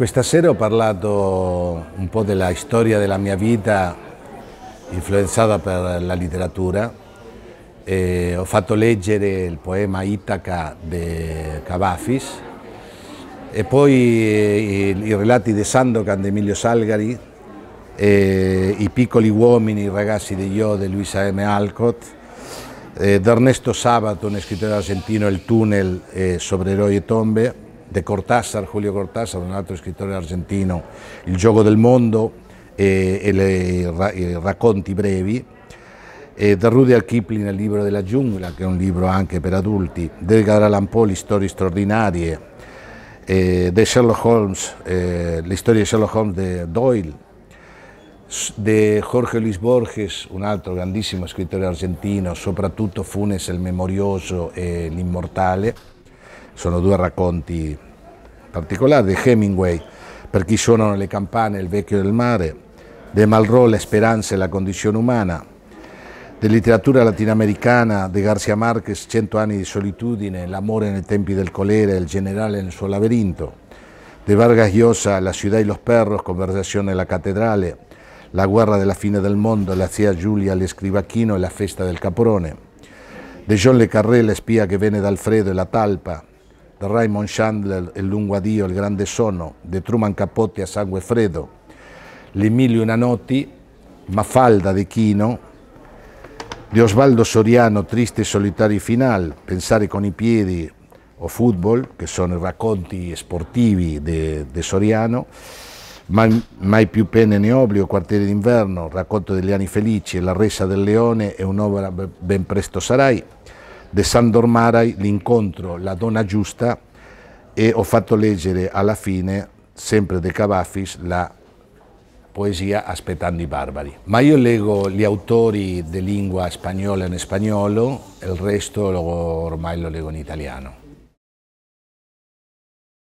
Questa sera ho parlato un po' della storia della mia vita influenzata per la letteratura. E ho fatto leggere il poema Itaca di Cavafis e poi eh, i, relati di Sandokan di Emilio Salgari, I piccoli uomini, i ragazzi di Io di Luisa M. Alcott, eh, d'Ernesto Sabato, un scrittore argentino, Il tunnel eh, sobre eroi e tombe, De Cortázar, Julio Cortázar, un altro scrittore argentino, Il gioco del mondo e, e le, ra, i racconti brevi, e da Rudyard Kipling Il libro della giungla, che è un libro anche per adulti, Edgar Allan Poe, Storie straordinarie, eh, de Sherlock Holmes, eh, le storie di Sherlock Holmes di Doyle, di Jorge Luis Borges, un altro grandissimo scrittore argentino, soprattutto Funes il Memorioso e l'Immortale sono due racconti particolari di Hemingway, per chi suonano le campane, il vecchio del mare, De Malraux, La speranza e la condizione umana, De letteratura latinoamericana De Garcia Marquez, Cento anni di solitudine, L'amore nei tempi del colera, Il generale nel suo labirinto, De Vargas Llosa, La ciudad y los perros, Conversazione alla cattedrale, La guerra della fine del mondo, La zia Giulia, L'escrivacchino e La festa del caprone, De John Le Carré, La spia che venne da Alfredo e La talpa, da Raymond Chandler, Il lungo addio, Il grande sonno, di Truman Capote a sangue freddo, Le mille una notti, Mafalda di Chino, di Osvaldo Soriano, Triste e solitario final, Pensare con i piedi o Football, che sono i racconti sportivi di Soriano, mai, mai, più pene né oblio, Quartiere d'inverno, Racconto degli anni felici, La resa del leone e un'opera ben presto sarai, De Sandor Marai, L'incontro, La donna giusta e ho fatto leggere alla fine, sempre De Cavafis, la poesia Aspettando i barbari. Ma io leggo gli autori di lingua spagnola in spagnolo, il resto ormai lo leggo in italiano.